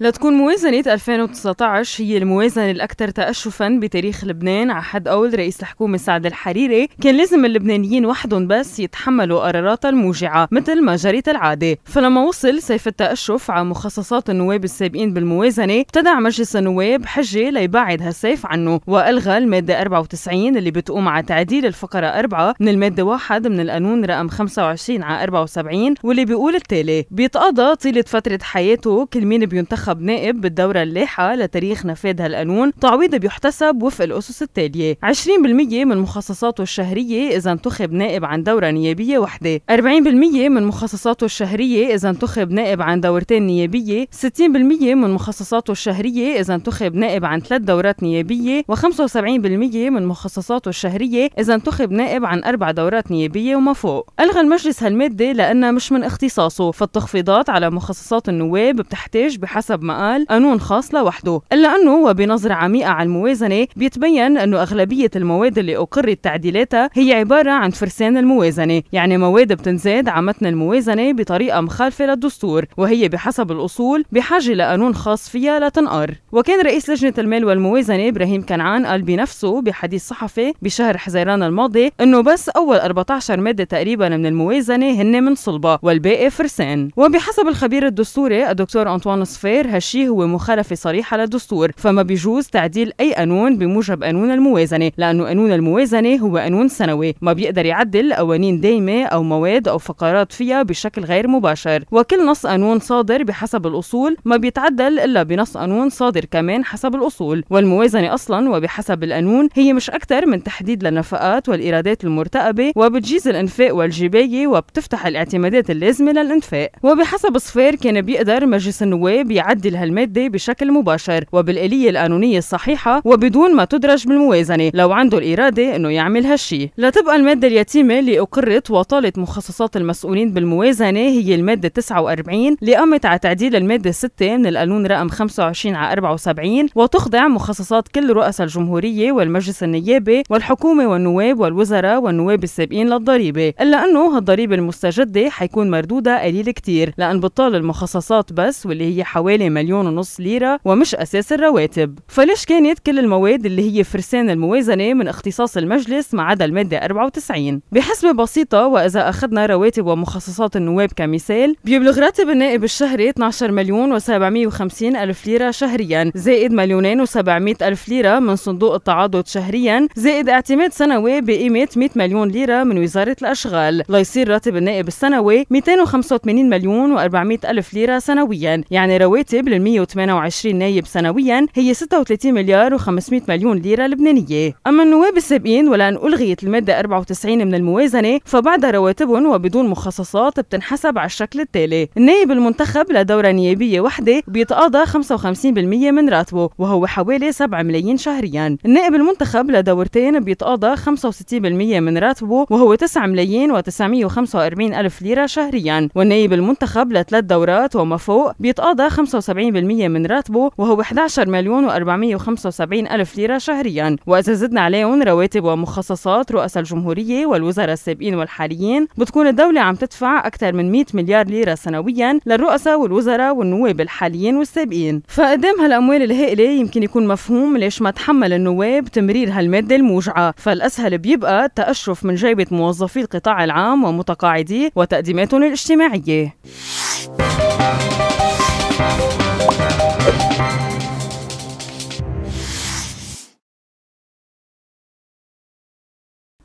لتكون موازنة 2019 هي الموازنة الأكثر تأشفا بتاريخ لبنان على حد قول رئيس الحكومة سعد الحريري كان لازم اللبنانيين وحدهم بس يتحملوا قراراتها الموجعة مثل ما جرت العادة فلما وصل سيف التأشف على مخصصات النواب السابقين بالموازنة ابتدع مجلس النواب حجة ليبعد هالسيف عنه وألغى المادة 94 اللي بتقوم على تعديل الفقرة 4 من المادة 1 من القانون رقم 25 على 74 واللي بيقول التالي بيتقاضى طيلة فترة حياته كل مين بينتخب منتخب نائب بالدورة اللاحقة لتاريخ نفاذ هالقانون تعويض بيحتسب وفق الأسس التالية 20% من مخصصاته الشهرية إذا انتخب نائب عن دورة نيابية وحدة 40% من مخصصاته الشهرية إذا انتخب نائب عن دورتين نيابية 60% من مخصصاته الشهرية إذا انتخب نائب عن ثلاث دورات نيابية و75% من مخصصاته الشهرية إذا انتخب نائب عن أربع دورات نيابية وما فوق ألغى المجلس هالمادة لأنها مش من اختصاصه فالتخفيضات على مخصصات النواب بتحتاج بحسب حسب ما قال قانون خاص لوحده إلا أنه وبنظرة عميقة على الموازنة بيتبين أنه أغلبية المواد اللي أقرت تعديلاتها هي عبارة عن فرسان الموازنة يعني مواد بتنزاد على متن الموازنة بطريقة مخالفة للدستور وهي بحسب الأصول بحاجة لقانون خاص فيها لتنقر وكان رئيس لجنة المال والموازنة إبراهيم كنعان قال بنفسه بحديث صحفي بشهر حزيران الماضي أنه بس أول 14 مادة تقريبا من الموازنة هن من صلبة والباقي فرسان وبحسب الخبير الدستوري الدكتور أنطوان صفير غير هالشي هو مخالفة صريحة للدستور فما بيجوز تعديل أي قانون بموجب قانون الموازنة لأنه قانون الموازنة هو قانون سنوي ما بيقدر يعدل قوانين دايمة أو مواد أو فقرات فيها بشكل غير مباشر وكل نص قانون صادر بحسب الأصول ما بيتعدل إلا بنص قانون صادر كمان حسب الأصول والموازنة أصلا وبحسب القانون هي مش أكثر من تحديد للنفقات والإيرادات المرتقبة وبتجيز الإنفاق والجباية وبتفتح الاعتمادات اللازمة للإنفاق وبحسب صفير كان بيقدر مجلس النواب يعدل يعدل هالمادة بشكل مباشر وبالآلية القانونية الصحيحة وبدون ما تدرج بالموازنة لو عنده الإرادة أنه يعمل هالشي لتبقى المادة اليتيمة اللي أقرت وطالت مخصصات المسؤولين بالموازنة هي المادة 49 اللي قامت على تعديل المادة 6 من القانون رقم 25 على 74 وتخضع مخصصات كل رؤساء الجمهورية والمجلس النيابي والحكومة والنواب والوزراء والنواب السابقين للضريبة إلا أنه هالضريبة المستجدة حيكون مردودها قليل كتير لأن بتطال المخصصات بس واللي هي حوالي مليون ونص ليرة ومش أساس الرواتب فليش كانت كل المواد اللي هي فرسان الموازنة من اختصاص المجلس ما عدا المادة 94 بحسبة بسيطة وإذا أخذنا رواتب ومخصصات النواب كمثال بيبلغ راتب النائب الشهري 12 مليون و750 ألف ليرة شهريا زائد مليونين و700 ألف ليرة من صندوق التعاضد شهريا زائد اعتماد سنوي بقيمة 100 مليون ليرة من وزارة الأشغال ليصير راتب النائب السنوي 285 مليون و400 ألف ليرة سنويا يعني رواتب الراتب لل 128 نايب سنويا هي 36 مليار و500 مليون ليرة لبنانية أما النواب السابقين ولأن ألغيت المادة 94 من الموازنة فبعد رواتبهم وبدون مخصصات بتنحسب على الشكل التالي النايب المنتخب لدورة نيابية وحدة بيتقاضى 55% من راتبه وهو حوالي 7 ملايين شهريا النائب المنتخب لدورتين بيتقاضى 65% من راتبه وهو 9 ملايين و945 ألف ليرة شهريا والنائب المنتخب لثلاث دورات وما فوق بيتقاضى من راتبه وهو 11 مليون و475 ألف ليرة شهريا وإذا زدنا عليهم رواتب ومخصصات رؤساء الجمهورية والوزراء السابقين والحاليين بتكون الدولة عم تدفع أكثر من 100 مليار ليرة سنويا للرؤساء والوزراء والنواب الحاليين والسابقين فقدام هالأموال الهائلة يمكن يكون مفهوم ليش ما تحمل النواب تمرير هالمادة الموجعة فالأسهل بيبقى التأشرف من جيبة موظفي القطاع العام ومتقاعديه وتقديماتهم الاجتماعية